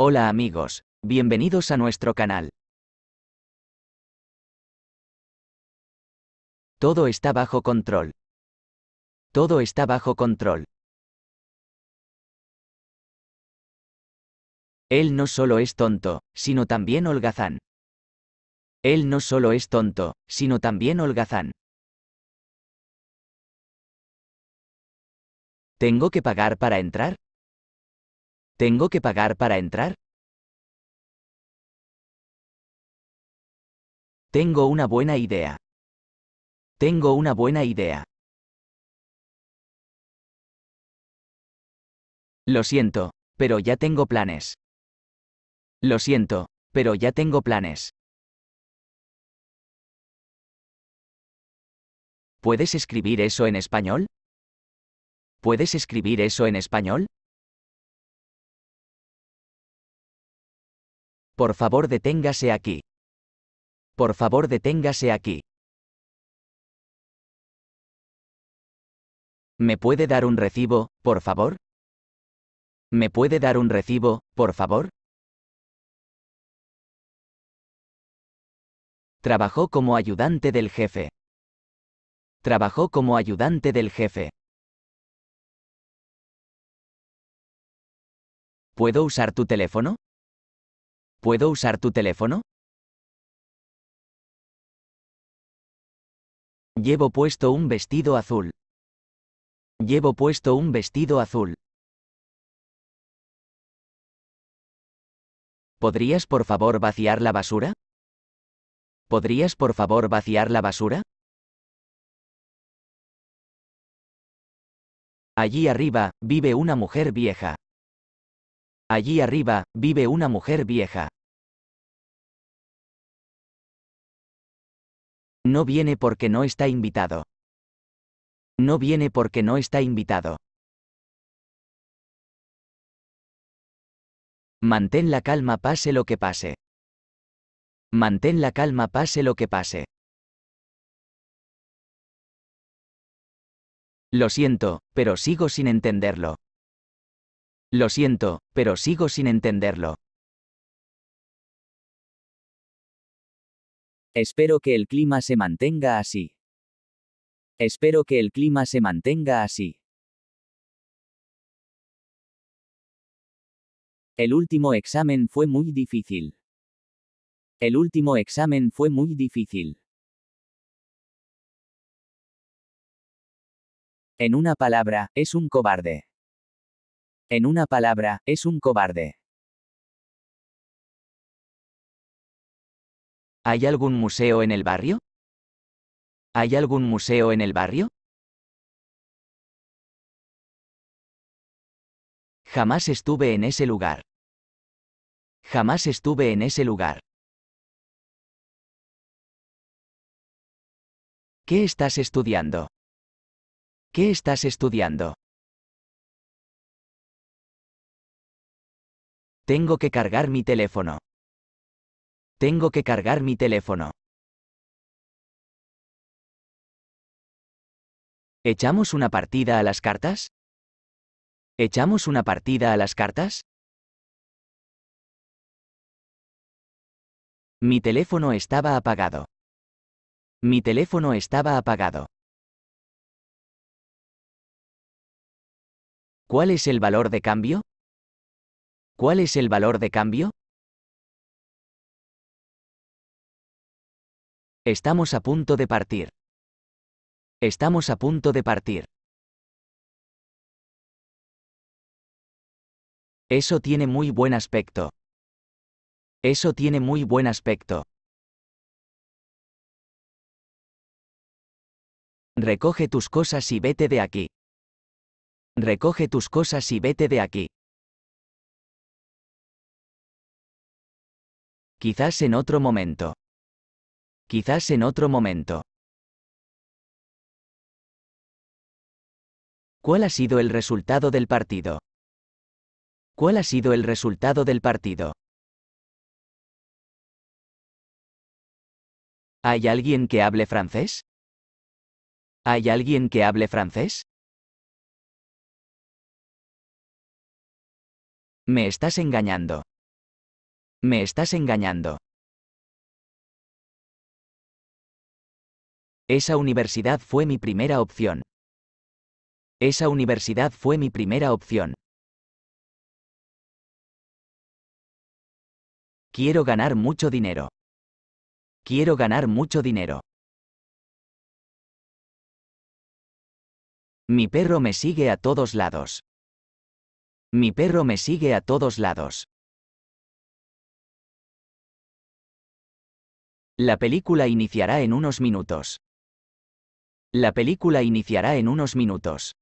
Hola amigos, bienvenidos a nuestro canal. Todo está bajo control. Todo está bajo control. Él no solo es tonto, sino también holgazán. Él no solo es tonto, sino también holgazán. ¿Tengo que pagar para entrar? ¿Tengo que pagar para entrar? Tengo una buena idea. Tengo una buena idea. Lo siento, pero ya tengo planes. Lo siento, pero ya tengo planes. ¿Puedes escribir eso en español? ¿Puedes escribir eso en español? Por favor deténgase aquí. Por favor deténgase aquí. ¿Me puede dar un recibo, por favor? ¿Me puede dar un recibo, por favor? Trabajó como ayudante del jefe. Trabajó como ayudante del jefe. ¿Puedo usar tu teléfono? ¿Puedo usar tu teléfono? Llevo puesto un vestido azul. Llevo puesto un vestido azul. ¿Podrías por favor vaciar la basura? ¿Podrías por favor vaciar la basura? Allí arriba, vive una mujer vieja. Allí arriba, vive una mujer vieja. No viene porque no está invitado. No viene porque no está invitado. Mantén la calma pase lo que pase. Mantén la calma pase lo que pase. Lo siento, pero sigo sin entenderlo. Lo siento, pero sigo sin entenderlo. Espero que el clima se mantenga así. Espero que el clima se mantenga así. El último examen fue muy difícil. El último examen fue muy difícil. En una palabra, es un cobarde. En una palabra, es un cobarde. ¿Hay algún museo en el barrio? ¿Hay algún museo en el barrio? Jamás estuve en ese lugar. Jamás estuve en ese lugar. ¿Qué estás estudiando? ¿Qué estás estudiando? Tengo que cargar mi teléfono. Tengo que cargar mi teléfono. ¿Echamos una partida a las cartas? ¿Echamos una partida a las cartas? Mi teléfono estaba apagado. Mi teléfono estaba apagado. ¿Cuál es el valor de cambio? ¿Cuál es el valor de cambio? Estamos a punto de partir. Estamos a punto de partir. Eso tiene muy buen aspecto. Eso tiene muy buen aspecto. Recoge tus cosas y vete de aquí. Recoge tus cosas y vete de aquí. Quizás en otro momento. Quizás en otro momento. ¿Cuál ha sido el resultado del partido? ¿Cuál ha sido el resultado del partido? ¿Hay alguien que hable francés? ¿Hay alguien que hable francés? Me estás engañando. Me estás engañando. Esa universidad fue mi primera opción. Esa universidad fue mi primera opción. Quiero ganar mucho dinero. Quiero ganar mucho dinero. Mi perro me sigue a todos lados. Mi perro me sigue a todos lados. La película iniciará en unos minutos. La película iniciará en unos minutos.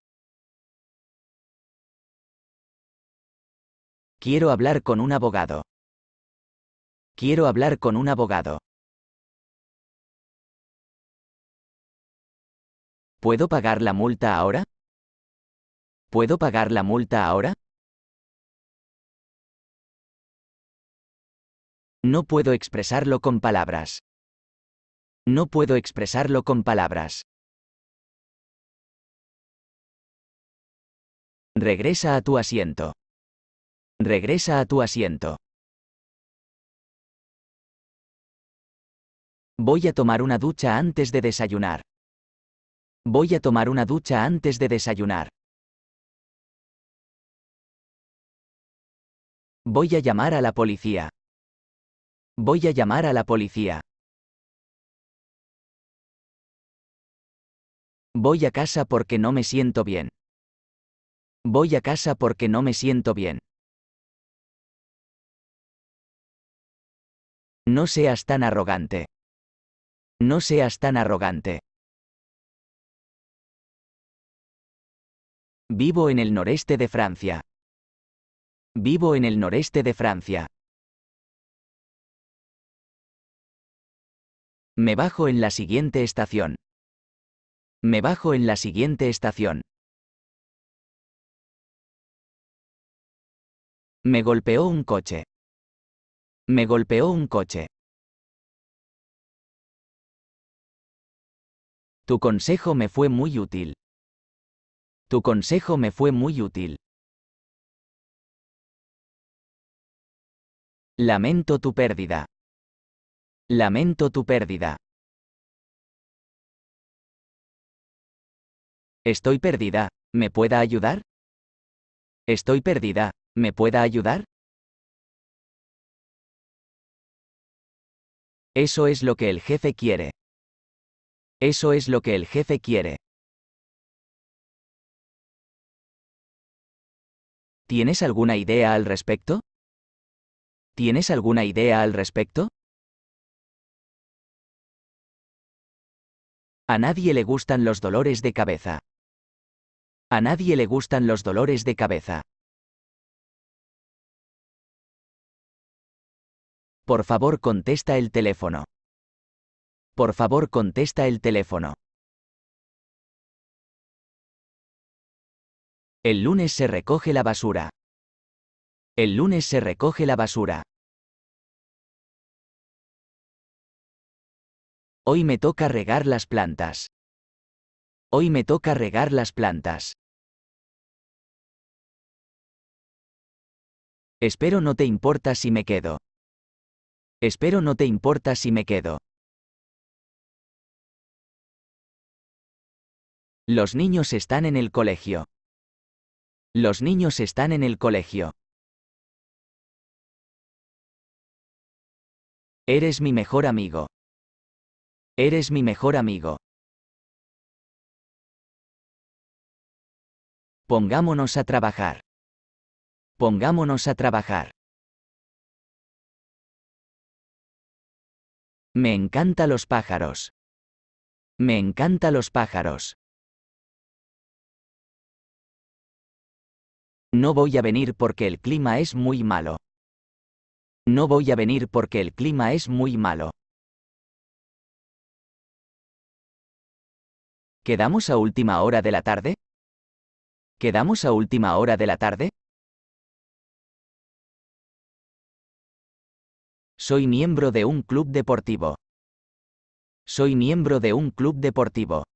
Quiero hablar con un abogado. Quiero hablar con un abogado. ¿Puedo pagar la multa ahora? ¿Puedo pagar la multa ahora? No puedo expresarlo con palabras. No puedo expresarlo con palabras. Regresa a tu asiento. Regresa a tu asiento. Voy a tomar una ducha antes de desayunar. Voy a tomar una ducha antes de desayunar. Voy a llamar a la policía. Voy a llamar a la policía. Voy a casa porque no me siento bien. Voy a casa porque no me siento bien. No seas tan arrogante. No seas tan arrogante. Vivo en el noreste de Francia. Vivo en el noreste de Francia. Me bajo en la siguiente estación. Me bajo en la siguiente estación. Me golpeó un coche. Me golpeó un coche. Tu consejo me fue muy útil. Tu consejo me fue muy útil. Lamento tu pérdida. Lamento tu pérdida. Estoy perdida, ¿me pueda ayudar? Estoy perdida, ¿me pueda ayudar? Eso es lo que el jefe quiere. Eso es lo que el jefe quiere. ¿Tienes alguna idea al respecto? ¿Tienes alguna idea al respecto? A nadie le gustan los dolores de cabeza. A nadie le gustan los dolores de cabeza. Por favor contesta el teléfono. Por favor contesta el teléfono. El lunes se recoge la basura. El lunes se recoge la basura. Hoy me toca regar las plantas. Hoy me toca regar las plantas. Espero no te importa si me quedo. Espero no te importa si me quedo. Los niños están en el colegio. Los niños están en el colegio. Eres mi mejor amigo. Eres mi mejor amigo. Pongámonos a trabajar. Pongámonos a trabajar. Me encantan los pájaros. Me encantan los pájaros. No voy a venir porque el clima es muy malo. No voy a venir porque el clima es muy malo. ¿Quedamos a última hora de la tarde? ¿Quedamos a última hora de la tarde? Soy miembro de un club deportivo. Soy miembro de un club deportivo.